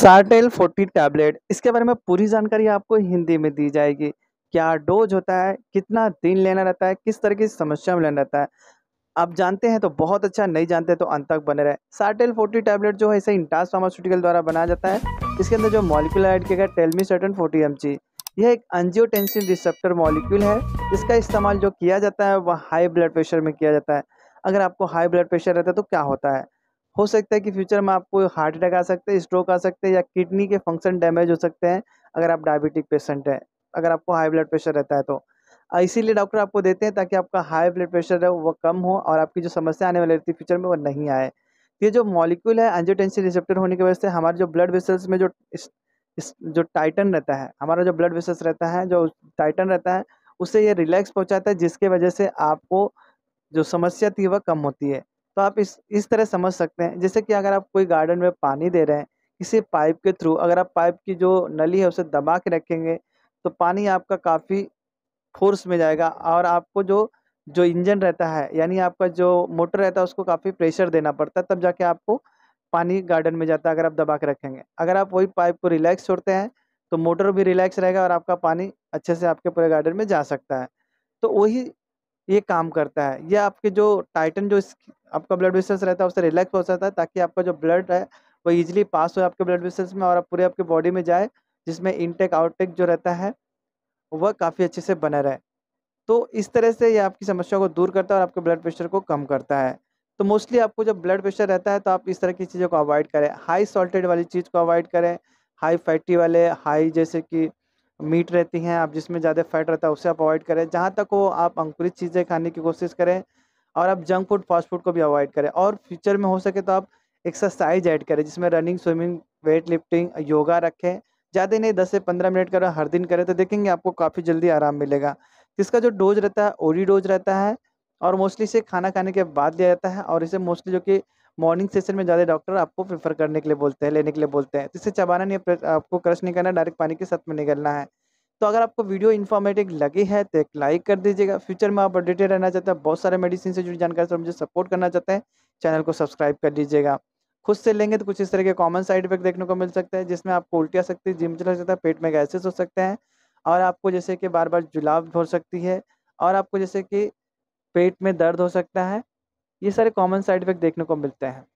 सार्टेल forty tablet इसके बारे में पूरी जानकारी आपको हिंदी में दी जाएगी क्या डोज होता है कितना दिन लेना रहता है किस तरह की समस्या में लेना रहता है आप जानते हैं तो बहुत अच्छा नहीं जानते तो अंत तक बने रहे सार्टेल फोर्टी टैबलेट जो है इसे इंटास फार्मास्यूटिकल द्वारा बनाया जाता है इसके अंदर जो मॉलिक्यूल ऐड किया गया टेलमी सर्टन फोर्टी एम यह एक अंजियोटेंसिन रिसेप्टर मॉलिक्यूल है इसका इस्तेमाल जो किया जाता है वह हाई ब्लड प्रेशर में किया जाता है अगर आपको हाई ब्लड प्रेशर रहता है तो क्या होता है हो सकता है कि फ्यूचर में आपको हार्ट अटैक आ सकते हैं स्ट्रोक आ सकते हैं या किडनी के फंक्शन डैमेज हो सकते हैं अगर आप डायबिटिक पेशेंट हैं अगर आपको हाई ब्लड प्रेशर रहता है तो इसीलिए डॉक्टर आपको देते हैं ताकि आपका हाई ब्लड प्रेशर है वो कम हो और आपकी जो समस्या आने वाली रहती है फ्यूचर में वो नहीं आए तो ये जो मॉलिक्यूल है एंजोटेंसी रिसेप्टर होने की वजह से हमारे जो ब्लड वेसल्स में जो इस, इस जो टाइटन रहता है हमारा जो ब्लड वेसल्स रहता है जो टाइटन रहता है उससे ये रिलैक्स पहुँचाता है जिसके वजह से आपको जो समस्या थी वह कम होती है तो आप इस इस तरह समझ सकते हैं जैसे कि अगर आप कोई गार्डन में पानी दे रहे हैं किसी पाइप के थ्रू अगर आप पाइप की जो नली है उसे दबा के रखेंगे तो पानी आपका काफ़ी फोर्स में जाएगा और आपको जो जो इंजन रहता है यानी आपका जो मोटर रहता है उसको काफ़ी प्रेशर देना पड़ता है तब जाके आपको पानी गार्डन में जाता है अगर आप दबा के रखेंगे अगर आप वही पाइप को रिलैक्स छोड़ते हैं तो मोटर भी रिलैक्स रहेगा और आपका पानी अच्छे से आपके पूरे गार्डन में जा सकता है तो वही ये काम करता है यह आपके जो टाइटन जो आपका ब्लड वेसल्स रहता है उससे रिलैक्स हो जाता है ताकि आपका जो ब्लड है वो इजीली पास हो आपके ब्लड वेसल्स में और आप पूरे आपके बॉडी में जाए जिसमें इनटेक आउटटेक जो रहता है वह काफ़ी अच्छे से बना रहे तो इस तरह से ये आपकी समस्या को दूर करता है और आपके ब्लड प्रेशर को कम करता है तो मोस्टली आपको जब ब्लड प्रेशर रहता है तो आप इस तरह की चीज़ों को अवॉइड करें हाई सॉल्टेड वाली चीज़ को अवॉइड करें हाई फैटी वाले हाई जैसे कि मीट रहती हैं आप जिसमें ज़्यादा फैट रहता है उसे आप अवॉइड करें जहाँ तक हो आप अंकुरित चीज़ें खाने की कोशिश करें और आप जंक फूड फास्ट फूड को भी अवॉइड करें और फ्यूचर में हो सके तो आप एक्सरसाइज ऐड करें जिसमें running swimming weight lifting yoga रखें ज़्यादा नहीं दस से पंद्रह मिनट करें हर दिन करें तो देखेंगे आपको काफ़ी जल्दी आराम मिलेगा इसका जो डोज रहता है ओरी डोज रहता है और मोस्टली इसे खाना खाने के बाद लिया जाता है और इसे मोस्टली जो कि मॉर्निंग सेशन में ज़्यादा डॉक्टर आपको प्रेफर करने के लिए बोलते हैं लेने के लिए बोलते हैं तो इसे चबाना नहीं आपको क्रश नहीं करना डायरेक्ट पानी के साथ में निकलना है तो अगर आपको वीडियो इन्फॉर्मेटिव लगी है तो एक लाइक कर दीजिएगा फ्यूचर में आप अपडेटेड रहना चाहते हैं बहुत सारे मेडिसिन से जुड़ी जानकारी से मुझे सपोर्ट करना चाहते हैं चैनल को सब्सक्राइब कर लीजिएगा खुद से लेंगे तो कुछ इस तरह के कॉमन साइड इफेक्ट देखने को मिल सकते हैं जिसमें आपको उल्टी आ सकती है जिम चला सकता है पेट में गैसेस हो सकते हैं और आपको जैसे कि बार बार जुलाब हो सकती है और आपको जैसे कि पेट में दर्द हो सकता है ये सारे कॉमन साइड इफेक्ट देखने को मिलते हैं